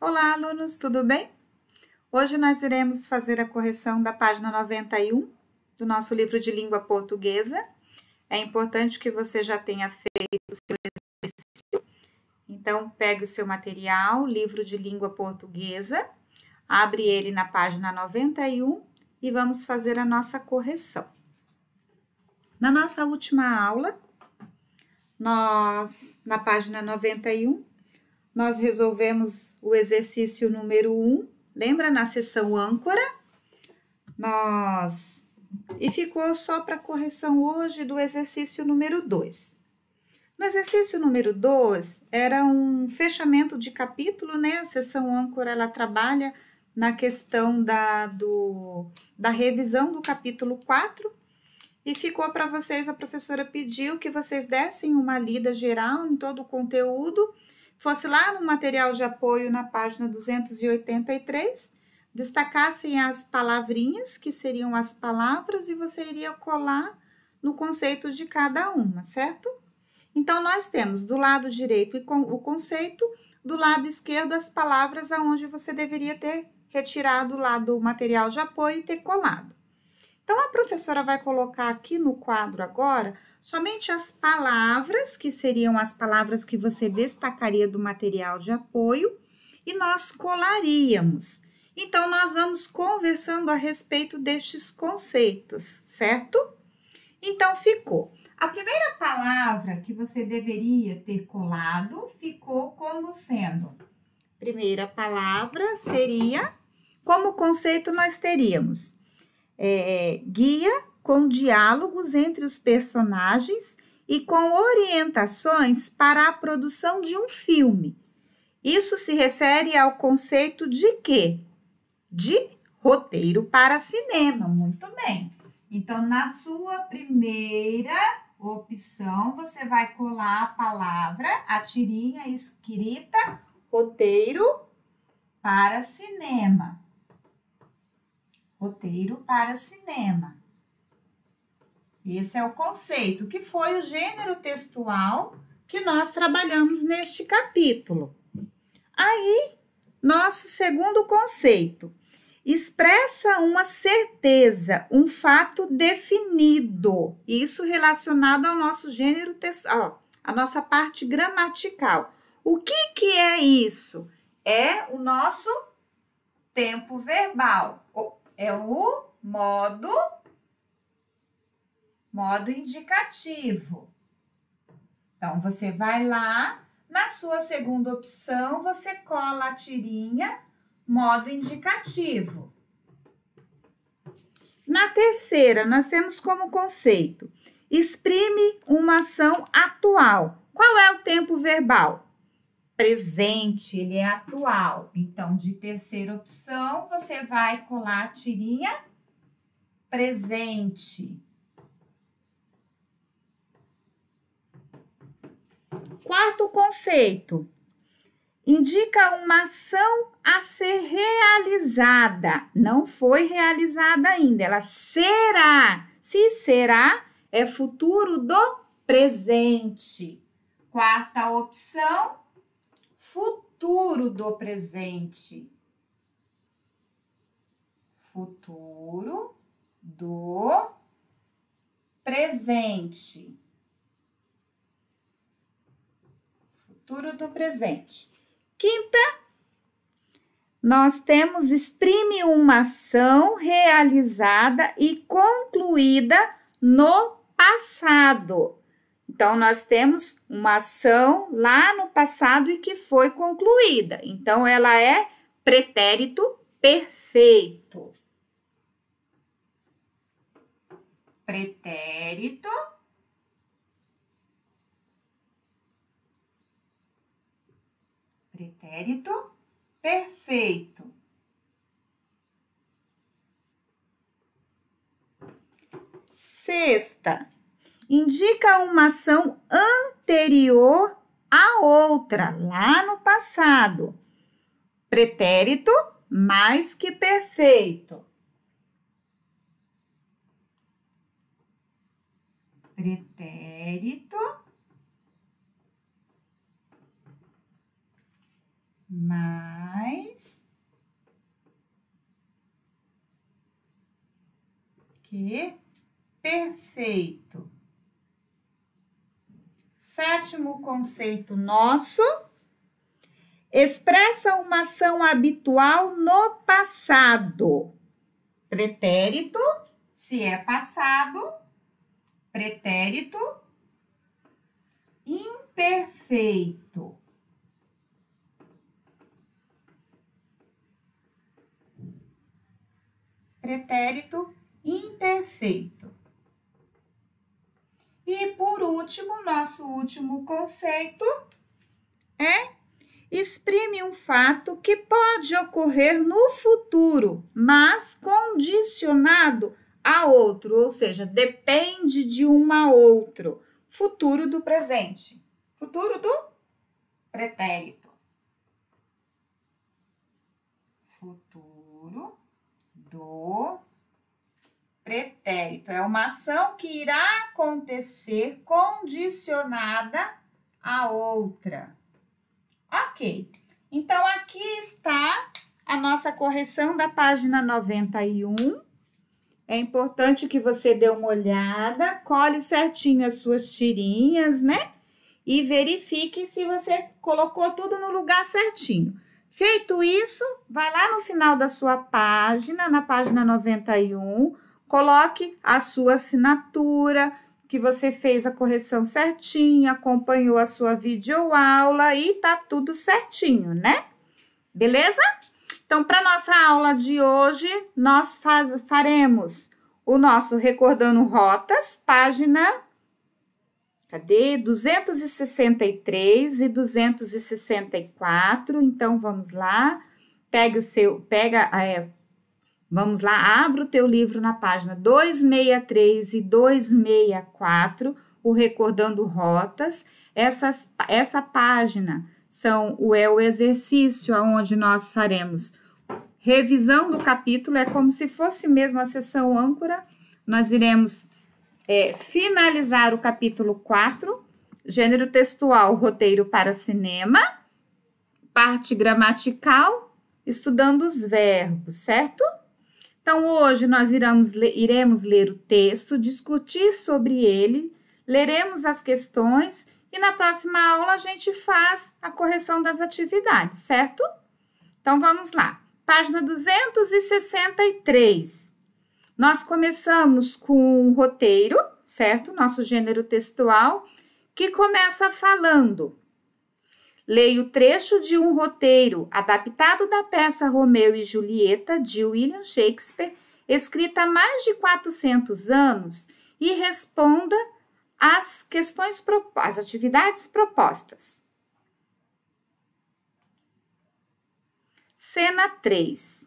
Olá, alunos, tudo bem? Hoje nós iremos fazer a correção da página 91 do nosso livro de língua portuguesa. É importante que você já tenha feito o seu exercício. Então, pegue o seu material, livro de língua portuguesa, abre ele na página 91 e vamos fazer a nossa correção. Na nossa última aula, nós, na página 91, nós resolvemos o exercício número 1, um, lembra na seção âncora? Nós e ficou só para correção hoje do exercício número 2. No exercício número 2, era um fechamento de capítulo, né? A seção âncora ela trabalha na questão da, do, da revisão do capítulo 4 e ficou para vocês, a professora pediu que vocês dessem uma lida geral em todo o conteúdo fosse lá no material de apoio na página 283, destacassem as palavrinhas, que seriam as palavras, e você iria colar no conceito de cada uma, certo? Então, nós temos do lado direito o conceito, do lado esquerdo as palavras aonde você deveria ter retirado lá do material de apoio e ter colado. Então, a professora vai colocar aqui no quadro agora Somente as palavras, que seriam as palavras que você destacaria do material de apoio, e nós colaríamos. Então, nós vamos conversando a respeito destes conceitos, certo? Então, ficou. A primeira palavra que você deveria ter colado ficou como sendo. Primeira palavra seria, como conceito nós teríamos é, é guia com diálogos entre os personagens e com orientações para a produção de um filme. Isso se refere ao conceito de quê? De roteiro para cinema. Muito bem. Então, na sua primeira opção, você vai colar a palavra, a tirinha escrita, roteiro para cinema. Roteiro para cinema. Esse é o conceito, que foi o gênero textual que nós trabalhamos neste capítulo. Aí, nosso segundo conceito expressa uma certeza, um fato definido, isso relacionado ao nosso gênero textual, a nossa parte gramatical. O que, que é isso? É o nosso tempo verbal, é o modo modo indicativo. Então, você vai lá, na sua segunda opção, você cola a tirinha, modo indicativo. Na terceira, nós temos como conceito: exprime uma ação atual. Qual é o tempo verbal? Presente, ele é atual. Então, de terceira opção, você vai colar a tirinha presente. Quarto conceito, indica uma ação a ser realizada. Não foi realizada ainda, ela será. Se será, é futuro do presente. Quarta opção, futuro do presente. Futuro do presente. futuro do presente. Quinta, nós temos exprime uma ação realizada e concluída no passado. Então, nós temos uma ação lá no passado e que foi concluída. Então, ela é pretérito perfeito. Pretérito pretérito perfeito. Sexta, indica uma ação anterior à outra, lá no passado. Pretérito mais que perfeito. Pretérito perfeito. Sétimo conceito nosso expressa uma ação habitual no passado. Pretérito, se é passado, pretérito imperfeito. Pretérito imperfeito. E por último, nosso último conceito é exprime um fato que pode ocorrer no futuro, mas condicionado a outro, ou seja, depende de um a outro. Futuro do presente, futuro do pretérito. Futuro do pretérito. É uma ação que irá acontecer condicionada a outra. Ok, então aqui está a nossa correção da página 91. É importante que você dê uma olhada, colhe certinho as suas tirinhas, né? E verifique se você colocou tudo no lugar certinho. Feito isso, vai lá no final da sua página, na página 91, Coloque a sua assinatura, que você fez a correção certinha, acompanhou a sua videoaula e tá tudo certinho, né? Beleza? Então, para nossa aula de hoje, nós faz, faremos o nosso Recordando Rotas, página Cadê? 263 e 264. Então vamos lá. Pega o seu, pega é, Vamos lá, abra o teu livro na página 263 e 264, o Recordando Rotas. Essas, essa página são o, é o exercício onde nós faremos revisão do capítulo, é como se fosse mesmo a sessão âncora. Nós iremos é, finalizar o capítulo 4, gênero textual, roteiro para cinema, parte gramatical, estudando os verbos, certo? Então, hoje nós iremos, iremos ler o texto, discutir sobre ele, leremos as questões e na próxima aula a gente faz a correção das atividades, certo? Então, vamos lá. Página 263. Nós começamos com o roteiro, certo? Nosso gênero textual, que começa falando leio trecho de um roteiro adaptado da peça Romeu e Julieta de William Shakespeare, escrita há mais de 400 anos, e responda às questões às atividades propostas. Cena 3.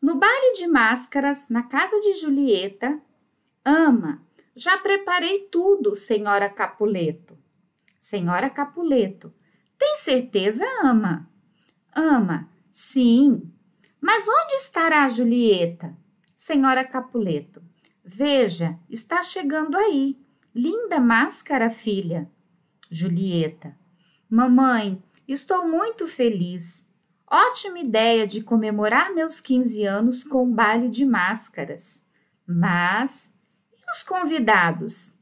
No baile de máscaras, na casa de Julieta, ama, já preparei tudo, senhora Capuleto. Senhora Capuleto, tem certeza, ama? Ama, sim. Mas onde estará Julieta? Senhora Capuleto, veja, está chegando aí. Linda máscara, filha. Julieta, mamãe, estou muito feliz. Ótima ideia de comemorar meus 15 anos com um baile de máscaras. Mas e os convidados?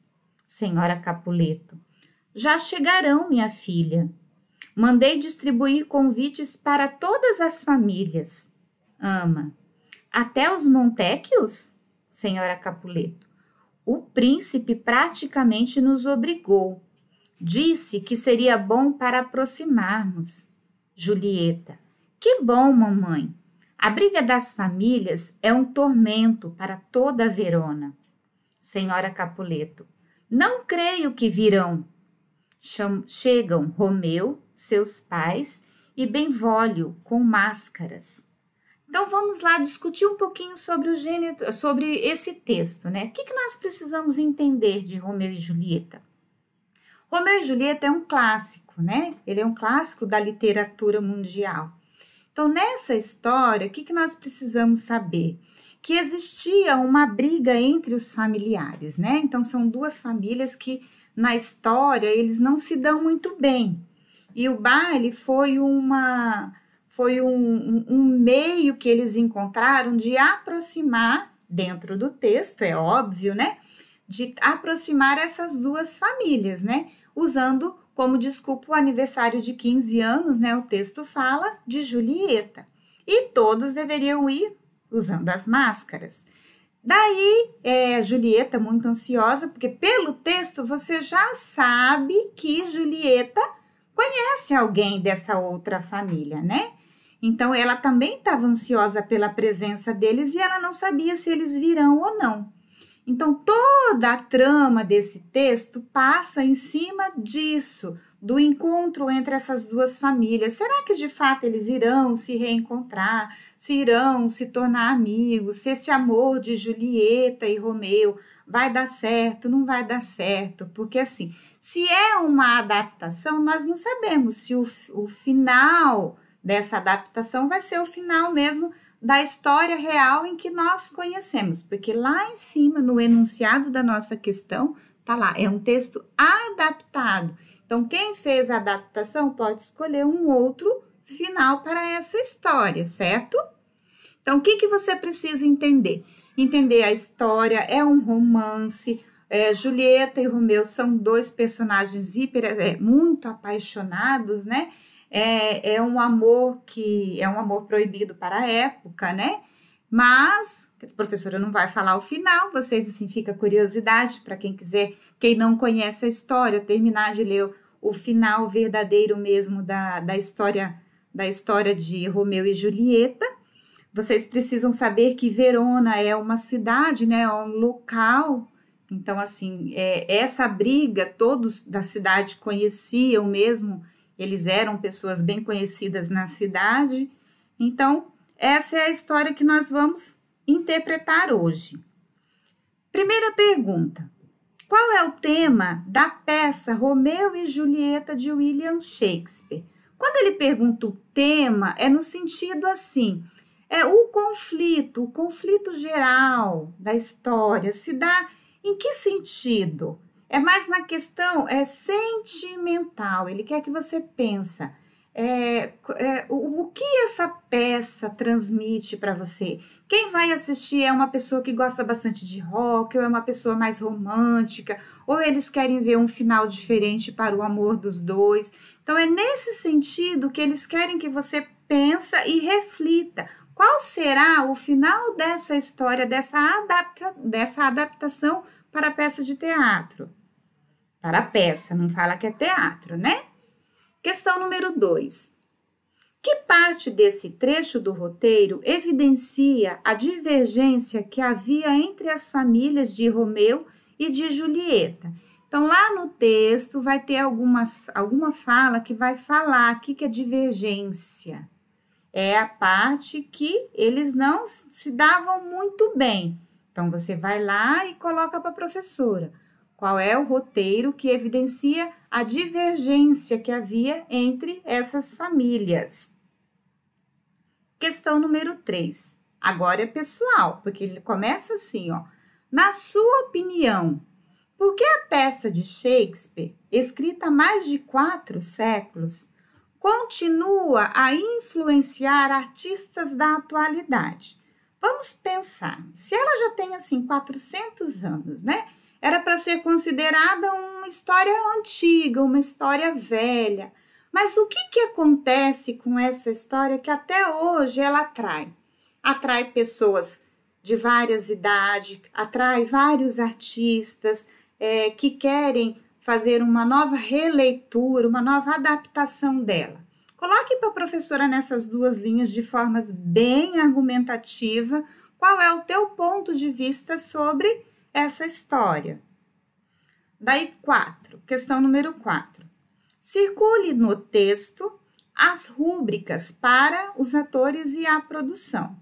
Senhora Capuleto, já chegarão, minha filha. Mandei distribuir convites para todas as famílias. Ama. Até os Montecchios? Senhora Capuleto. O príncipe praticamente nos obrigou. Disse que seria bom para aproximarmos. Julieta. Que bom, mamãe. A briga das famílias é um tormento para toda a Verona. Senhora Capuleto. Não creio que virão. Chegam Romeu, seus pais e Benvolio com máscaras. Então vamos lá discutir um pouquinho sobre o gênero, sobre esse texto, né? O que, que nós precisamos entender de Romeu e Julieta? Romeu e Julieta é um clássico, né? Ele é um clássico da literatura mundial. Então, nessa história, o que, que nós precisamos saber? Que existia uma briga entre os familiares, né? Então, são duas famílias que na história, eles não se dão muito bem. E o baile foi uma foi um, um, um meio que eles encontraram de aproximar dentro do texto, é óbvio, né? De aproximar essas duas famílias, né? Usando como desculpa o aniversário de 15 anos, né? O texto fala de Julieta. E todos deveriam ir usando as máscaras. Daí, é, Julieta, muito ansiosa, porque pelo texto você já sabe que Julieta conhece alguém dessa outra família, né? Então, ela também estava ansiosa pela presença deles e ela não sabia se eles virão ou não. Então, toda a trama desse texto passa em cima disso, do encontro entre essas duas famílias. Será que de fato eles irão se reencontrar, se irão se tornar amigos, se esse amor de Julieta e Romeu vai dar certo, não vai dar certo? Porque assim, se é uma adaptação, nós não sabemos se o, o final dessa adaptação vai ser o final mesmo da história real em que nós conhecemos, porque lá em cima, no enunciado da nossa questão, tá lá, é um texto adaptado. Então, quem fez a adaptação pode escolher um outro final para essa história, certo? Então, o que, que você precisa entender? Entender a história, é um romance. É, Julieta e Romeu são dois personagens hiper, é, muito apaixonados, né? é, é um amor que é um amor proibido para a época, né? Mas a professora não vai falar o final, vocês assim fica curiosidade para quem quiser, quem não conhece a história, terminar de ler o, final verdadeiro mesmo da, da história da história de Romeu e Julieta. Vocês precisam saber que Verona é uma cidade, né, é um local. Então assim, é, essa briga todos da cidade conheciam mesmo eles eram pessoas bem conhecidas na cidade. Então, essa é a história que nós vamos interpretar hoje. Primeira pergunta: Qual é o tema da peça Romeu e Julieta de William Shakespeare? Quando ele pergunta o tema, é no sentido assim: é o conflito, o conflito geral da história se dá em que sentido? É mais na questão é, sentimental. Ele quer que você pensa é, é, o, o que essa peça transmite para você. Quem vai assistir é uma pessoa que gosta bastante de rock, ou é uma pessoa mais romântica, ou eles querem ver um final diferente para o amor dos dois. Então é nesse sentido que eles querem que você pensa e reflita. Qual será o final dessa história, dessa, adapta, dessa adaptação para a peça de teatro. Para a peça, não fala que é teatro, né? Questão número 2. Que parte desse trecho do roteiro evidencia a divergência que havia entre as famílias de Romeu e de Julieta? Então, lá no texto vai ter algumas, alguma fala que vai falar aqui que é divergência. É a parte que eles não se davam muito bem. Então você vai lá e coloca para a professora qual é o roteiro que evidencia a divergência que havia entre essas famílias. Questão número 3. Agora é pessoal, porque ele começa assim, ó. Na sua opinião, por que a peça de Shakespeare, escrita há mais de quatro séculos, continua a influenciar artistas da atualidade? Vamos pensar, se ela já tem assim 400 anos, né? Era para ser considerada uma história antiga, uma história velha. Mas o que, que acontece com essa história que até hoje ela atrai? Atrai pessoas de várias idades, atrai vários artistas é, que querem fazer uma nova releitura, uma nova adaptação dela. Coloque para a professora nessas duas linhas de formas bem argumentativa qual é o teu ponto de vista sobre essa história. Daí, quatro Questão número quatro Circule no texto as rúbricas para os atores e a produção.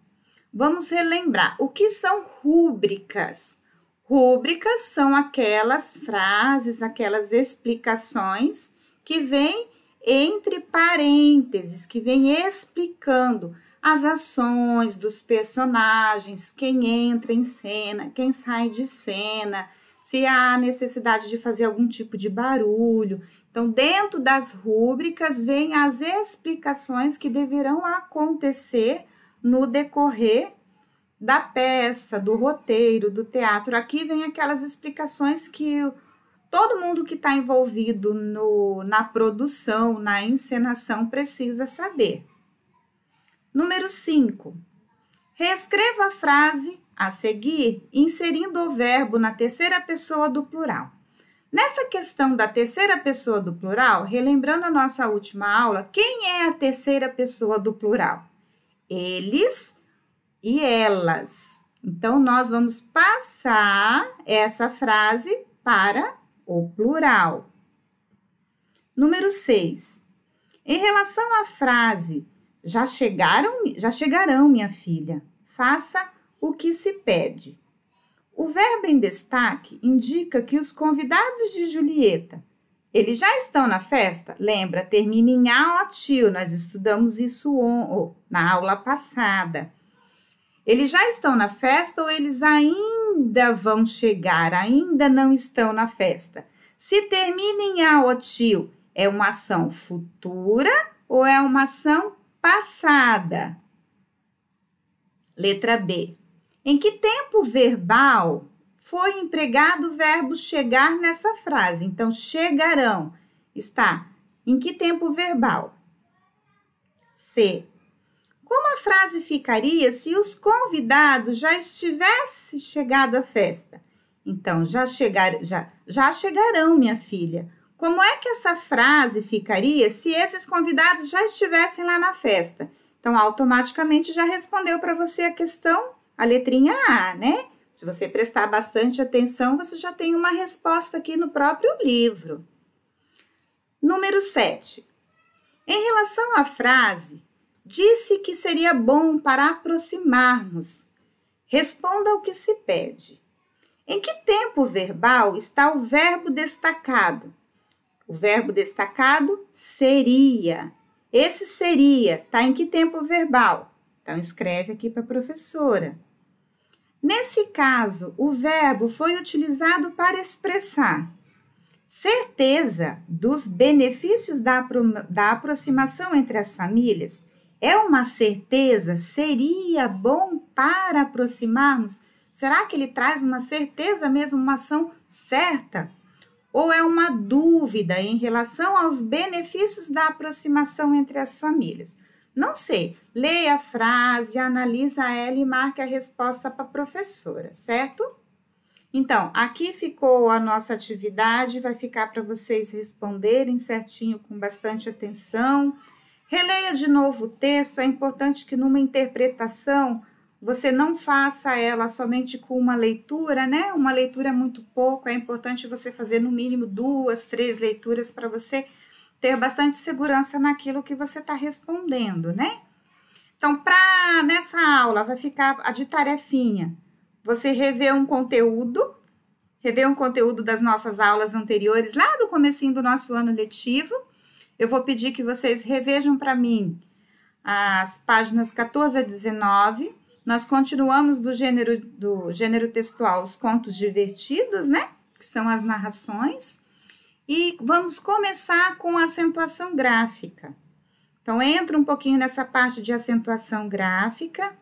Vamos relembrar o que são rúbricas. Rúbricas são aquelas frases, aquelas explicações que vêm entre parênteses que vem explicando as ações dos personagens, quem entra em cena, quem sai de cena, se há necessidade de fazer algum tipo de barulho. Então, dentro das rúbricas, vem as explicações que deverão acontecer no decorrer da peça, do roteiro, do teatro. Aqui vem aquelas explicações que todo mundo que está envolvido no, na produção, na encenação, precisa saber. Número 5. Reescreva a frase a seguir, inserindo o verbo na terceira pessoa do plural. Nessa questão da terceira pessoa do plural, relembrando a nossa última aula, quem é a terceira pessoa do plural? Eles e elas. Então, nós vamos passar essa frase para o plural. Número 6. Em relação à frase já chegaram, já chegarão, minha filha. Faça o que se pede. O verbo em destaque indica que os convidados de Julieta, eles já estão na festa? Lembra, termina em ao ah, tio, nós estudamos isso on, na aula passada. Eles já estão na festa ou eles ainda vão chegar, ainda não estão na festa? Se termina em a ah, ou tio, é uma ação futura ou é uma ação passada? Letra B. Em que tempo verbal foi empregado o verbo chegar nessa frase? Então, chegarão está em que tempo verbal? C. Como a frase ficaria se os convidados já estivessem chegado à festa? Então, já, chegar, já, já chegarão, minha filha. Como é que essa frase ficaria se esses convidados já estivessem lá na festa? Então, automaticamente já respondeu para você a questão, a letrinha A, né? Se você prestar bastante atenção, você já tem uma resposta aqui no próprio livro. Número 7. Em relação à frase, Disse que seria bom para aproximarmos. Responda ao que se pede. Em que tempo verbal está o verbo destacado? O verbo destacado seria. Esse seria está em que tempo verbal? Então, escreve aqui para a professora. Nesse caso, o verbo foi utilizado para expressar certeza dos benefícios da, da aproximação entre as famílias é uma certeza? Seria bom para aproximarmos? Será que ele traz uma certeza mesmo, uma ação certa? Ou é uma dúvida em relação aos benefícios da aproximação entre as famílias? Não sei. Leia a frase, analisa ela e marque a resposta para a professora, certo? Então, aqui ficou a nossa atividade, vai ficar para vocês responderem certinho com bastante atenção. Releia de novo o texto, é importante que numa interpretação você não faça ela somente com uma leitura, né? Uma leitura é muito pouco, é importante você fazer no mínimo duas, três leituras para você ter bastante segurança naquilo que você está respondendo, né? Então, para nessa aula vai ficar a de tarefinha. Você rever um conteúdo, rever um conteúdo das nossas aulas anteriores, lá do comecinho do nosso ano letivo eu vou pedir que vocês revejam para mim as páginas 14 a 19. Nós continuamos do gênero, do gênero textual os contos divertidos, né? Que são as narrações. E vamos começar com a acentuação gráfica. Então, entra um pouquinho nessa parte de acentuação gráfica.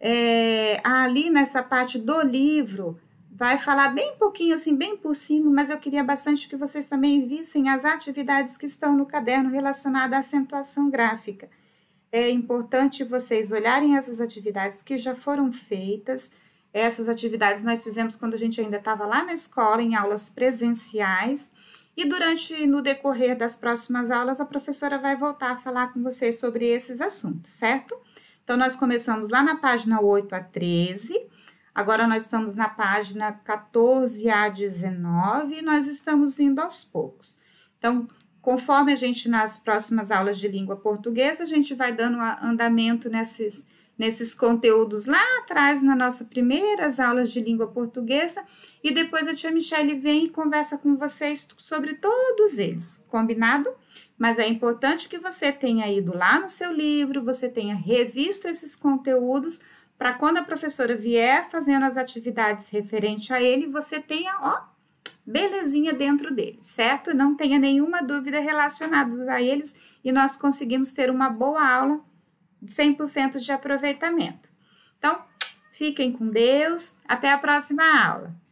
É, ali nessa parte do livro, vai falar bem pouquinho, assim, bem por cima, mas eu queria bastante que vocês também vissem as atividades que estão no caderno relacionadas à acentuação gráfica. É importante vocês olharem essas atividades que já foram feitas. Essas atividades nós fizemos quando a gente ainda estava lá na escola, em aulas presenciais. E durante, no decorrer das próximas aulas, a professora vai voltar a falar com vocês sobre esses assuntos, certo? Então, nós começamos lá na página 8 a 13 Agora nós estamos na página 14A 19 e nós estamos vindo aos poucos. Então, conforme a gente nas próximas aulas de língua portuguesa, a gente vai dando andamento nesses, nesses conteúdos lá atrás, nas nossas primeiras aulas de língua portuguesa, e depois a tia Michele vem e conversa com vocês sobre todos eles, combinado? Mas é importante que você tenha ido lá no seu livro, você tenha revisto esses conteúdos para quando a professora vier fazendo as atividades referente a ele, você tenha, ó, belezinha dentro dele, certo? Não tenha nenhuma dúvida relacionada a eles e nós conseguimos ter uma boa aula de 100% de aproveitamento. Então, fiquem com Deus, até a próxima aula.